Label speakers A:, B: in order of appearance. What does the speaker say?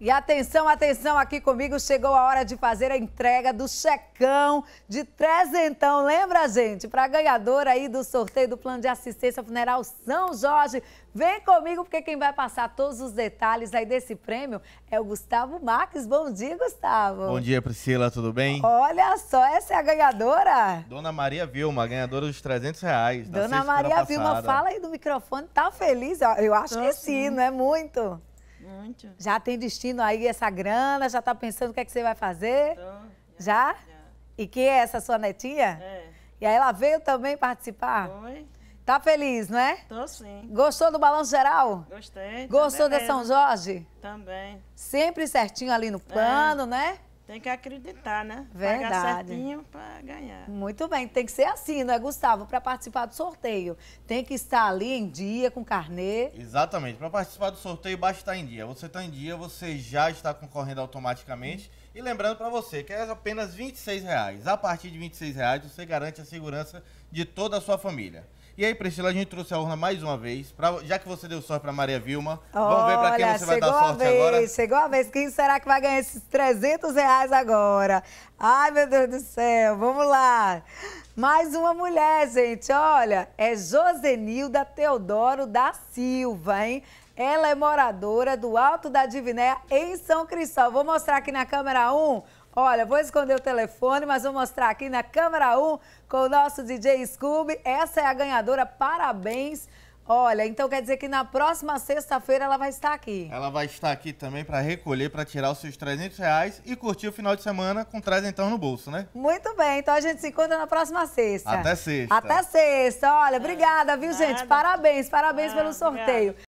A: E atenção, atenção, aqui comigo chegou a hora de fazer a entrega do checão de trezentão, lembra gente? Para ganhadora aí do sorteio do plano de assistência funeral São Jorge, vem comigo porque quem vai passar todos os detalhes aí desse prêmio é o Gustavo Marques. Bom dia, Gustavo. Bom dia,
B: Priscila, tudo bem?
A: Olha só, essa é a ganhadora.
B: Dona Maria Vilma, ganhadora dos 300 reais. Dona Maria Vilma, fala aí
A: do microfone, tá feliz? Eu acho que sim, não é muito? Muito. Já tem destino aí essa grana? Já está pensando o que é que você vai fazer? Tô, já, já? já? E quem é essa sua netinha? É. E aí ela veio também participar? Foi. Tá feliz, não é? Tô sim. Gostou do balanço geral? Gostei. Gostou de São Jorge? Também. Sempre certinho ali no pano, é. né? Tem que acreditar, né? Verdade. Pagar certinho para ganhar. Muito bem, tem que ser assim, não é, Gustavo? Para participar do sorteio, tem que estar ali em dia com carnê.
B: Exatamente. Para participar do sorteio, basta estar em dia. Você está em dia, você já está concorrendo automaticamente. Hum e lembrando para você que é apenas R$ 26,00. A partir de R$ 26,00 você garante a segurança de toda a sua família. E aí, Priscila, a gente trouxe a urna mais uma vez. Pra, já que você deu sorte para Maria Vilma, Olha, vamos ver para quem você vai dar sorte vez, agora.
A: Chegou a vez. Quem será que vai ganhar esses 300 reais agora? Ai, meu Deus do céu. Vamos lá. Mais uma mulher, gente. Olha, é Josenilda Teodoro da Silva, hein? Ela é moradora do Alto da Diviné, em São Cristóvão. Vou mostrar aqui na câmera 1. Olha, vou esconder o telefone, mas vou mostrar aqui na câmera 1 com o nosso DJ Scooby. Essa é a ganhadora. Parabéns. Olha, então quer dizer que na próxima sexta-feira ela vai estar aqui.
B: Ela vai estar aqui também para recolher, para tirar os seus 300 reais e curtir o final de semana com 300 no bolso, né?
A: Muito bem, então a gente se encontra na próxima sexta. Até sexta. Até sexta. Olha, obrigada, viu, Nada. gente? Parabéns, parabéns Nada. Ah, pelo sorteio.